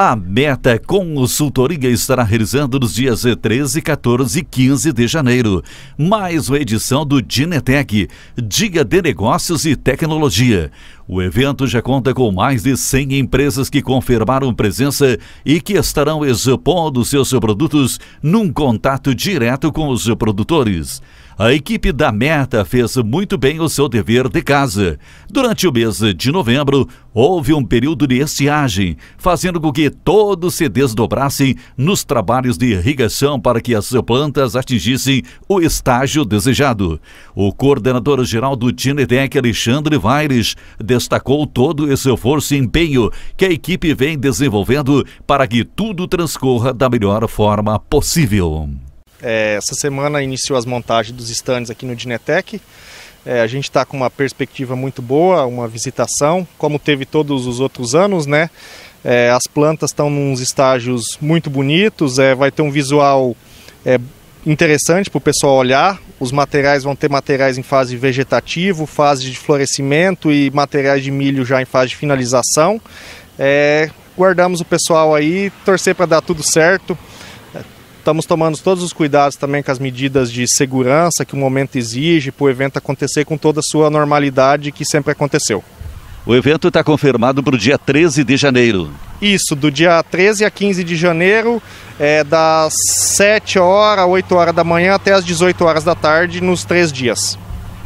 A Meta Consultoria estará realizando nos dias 13, eh, 14 e 15 de janeiro. Mais uma edição do Dinetec, Dia de Negócios e Tecnologia. O evento já conta com mais de 100 empresas que confirmaram presença e que estarão expondo seus produtos num contato direto com os produtores a equipe da Meta fez muito bem o seu dever de casa. Durante o mês de novembro, houve um período de estiagem, fazendo com que todos se desdobrassem nos trabalhos de irrigação para que as plantas atingissem o estágio desejado. O coordenador-geral do Tinetec, Alexandre Vaires, destacou todo esse esforço e empenho que a equipe vem desenvolvendo para que tudo transcorra da melhor forma possível. É, essa semana iniciou as montagens dos stands aqui no Dinetec. É, a gente está com uma perspectiva muito boa, uma visitação, como teve todos os outros anos, né? É, as plantas estão nos estágios muito bonitos, é, vai ter um visual é, interessante para o pessoal olhar. Os materiais vão ter materiais em fase vegetativo, fase de florescimento e materiais de milho já em fase de finalização. É, guardamos o pessoal aí, torcer para dar tudo certo. Estamos tomando todos os cuidados também com as medidas de segurança que o momento exige para o evento acontecer com toda a sua normalidade que sempre aconteceu. O evento está confirmado para o dia 13 de janeiro. Isso, do dia 13 a 15 de janeiro, é, das 7 horas, 8 horas da manhã até as 18 horas da tarde, nos três dias.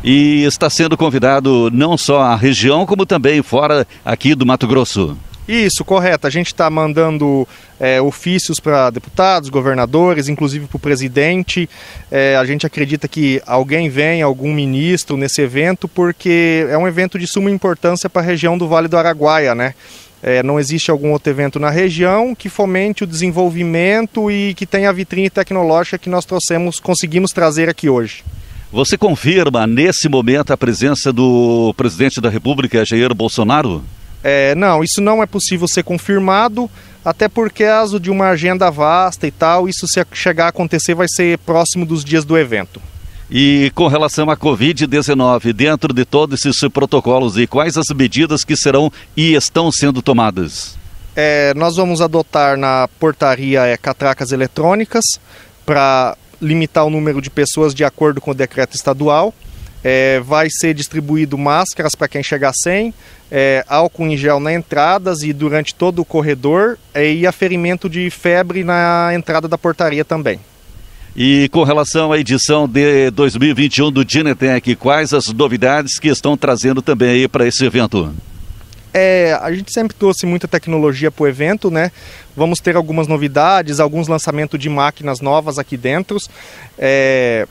E está sendo convidado não só a região, como também fora aqui do Mato Grosso. Isso, correto. A gente está mandando é, ofícios para deputados, governadores, inclusive para o presidente. É, a gente acredita que alguém venha, algum ministro nesse evento, porque é um evento de suma importância para a região do Vale do Araguaia, né? É, não existe algum outro evento na região que fomente o desenvolvimento e que tenha a vitrine tecnológica que nós trouxemos, conseguimos trazer aqui hoje. Você confirma nesse momento a presença do presidente da República, Jair Bolsonaro? É, não, isso não é possível ser confirmado, até porque caso de uma agenda vasta e tal, isso se chegar a acontecer vai ser próximo dos dias do evento. E com relação à Covid-19, dentro de todos esses protocolos, e quais as medidas que serão e estão sendo tomadas? É, nós vamos adotar na portaria é, catracas eletrônicas para limitar o número de pessoas de acordo com o decreto estadual. É, vai ser distribuído máscaras para quem chegar sem, é, álcool em gel nas entradas e durante todo o corredor é, e aferimento de febre na entrada da portaria também. E com relação à edição de 2021 do Dinetec, quais as novidades que estão trazendo também aí para esse evento? É, a gente sempre trouxe muita tecnologia para o evento, né? Vamos ter algumas novidades, alguns lançamentos de máquinas novas aqui dentro. É,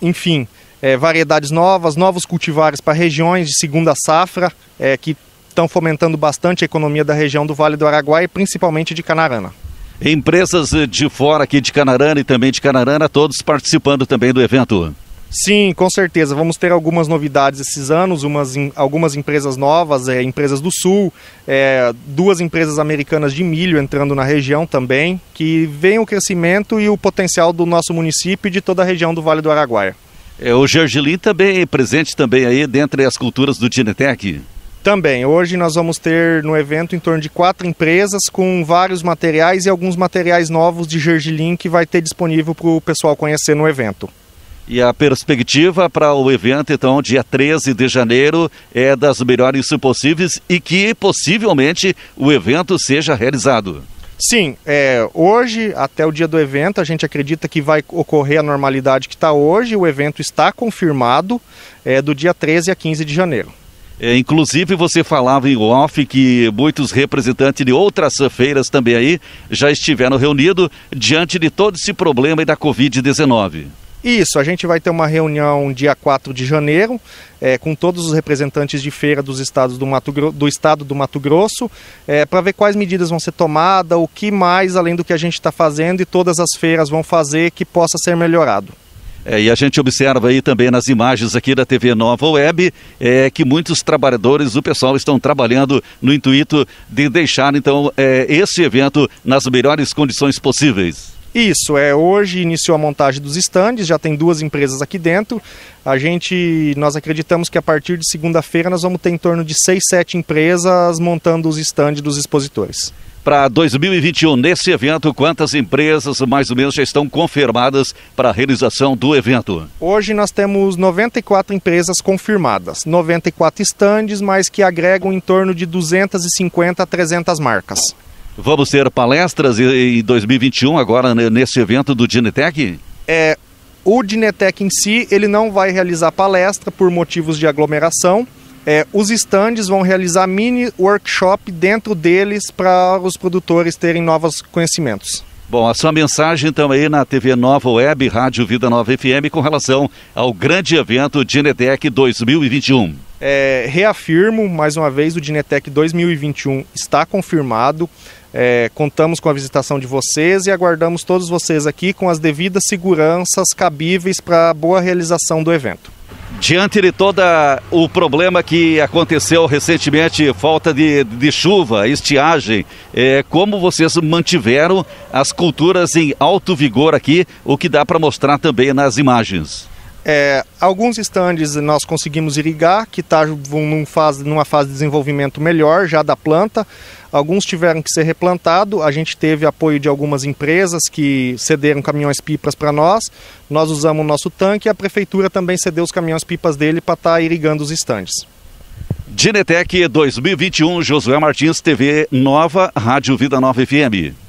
enfim, é, variedades novas, novos cultivares para regiões de segunda safra, é, que estão fomentando bastante a economia da região do Vale do Araguaia, principalmente de Canarana. Empresas de fora aqui de Canarana e também de Canarana, todos participando também do evento. Sim, com certeza. Vamos ter algumas novidades esses anos, umas, algumas empresas novas, é, empresas do Sul, é, duas empresas americanas de milho entrando na região também, que veem o crescimento e o potencial do nosso município e de toda a região do Vale do Araguaia. É, o gergelim também é presente também aí dentre as culturas do Dinetec. Também, hoje nós vamos ter no evento em torno de quatro empresas com vários materiais e alguns materiais novos de gergelim que vai ter disponível para o pessoal conhecer no evento. E a perspectiva para o evento, então, dia 13 de janeiro, é das melhores possíveis e que possivelmente o evento seja realizado. Sim, é, hoje, até o dia do evento, a gente acredita que vai ocorrer a normalidade que está hoje. O evento está confirmado é, do dia 13 a 15 de janeiro. É, inclusive, você falava em off que muitos representantes de outras feiras também aí já estiveram reunidos diante de todo esse problema da Covid-19. Isso, a gente vai ter uma reunião dia 4 de janeiro é, com todos os representantes de feira dos estados do, Mato Gro do estado do Mato Grosso é, para ver quais medidas vão ser tomadas, o que mais além do que a gente está fazendo e todas as feiras vão fazer que possa ser melhorado. É, e a gente observa aí também nas imagens aqui da TV Nova Web é, que muitos trabalhadores, o pessoal, estão trabalhando no intuito de deixar então é, esse evento nas melhores condições possíveis. Isso, é hoje iniciou a montagem dos estandes, já tem duas empresas aqui dentro. A gente, nós acreditamos que a partir de segunda-feira nós vamos ter em torno de 6, 7 empresas montando os estandes dos expositores. Para 2021, nesse evento, quantas empresas mais ou menos já estão confirmadas para a realização do evento? Hoje nós temos 94 empresas confirmadas, 94 estandes, mas que agregam em torno de 250 a 300 marcas. Vamos ter palestras em 2021 agora nesse evento do Dinetec? É, o Dinetec em si, ele não vai realizar palestra por motivos de aglomeração. É, os estandes vão realizar mini workshop dentro deles para os produtores terem novos conhecimentos. Bom, a sua mensagem também então, na TV Nova Web, Rádio Vida Nova FM, com relação ao grande evento Dinetec 2021 é, reafirmo mais uma vez: o Dinetec 2021 está confirmado. É, contamos com a visitação de vocês e aguardamos todos vocês aqui com as devidas seguranças cabíveis para a boa realização do evento. Diante de todo o problema que aconteceu recentemente, falta de, de chuva, estiagem, é, como vocês mantiveram as culturas em alto vigor aqui, o que dá para mostrar também nas imagens? É, alguns estandes nós conseguimos irrigar que tá num fase, numa fase de desenvolvimento melhor já da planta. Alguns tiveram que ser replantados A gente teve apoio de algumas empresas que cederam caminhões pipas para nós. Nós usamos o nosso tanque e a prefeitura também cedeu os caminhões pipas dele para estar tá irrigando os estandes. Dinetec 2021, Josué Martins, TV Nova, Rádio Vida Nova FM.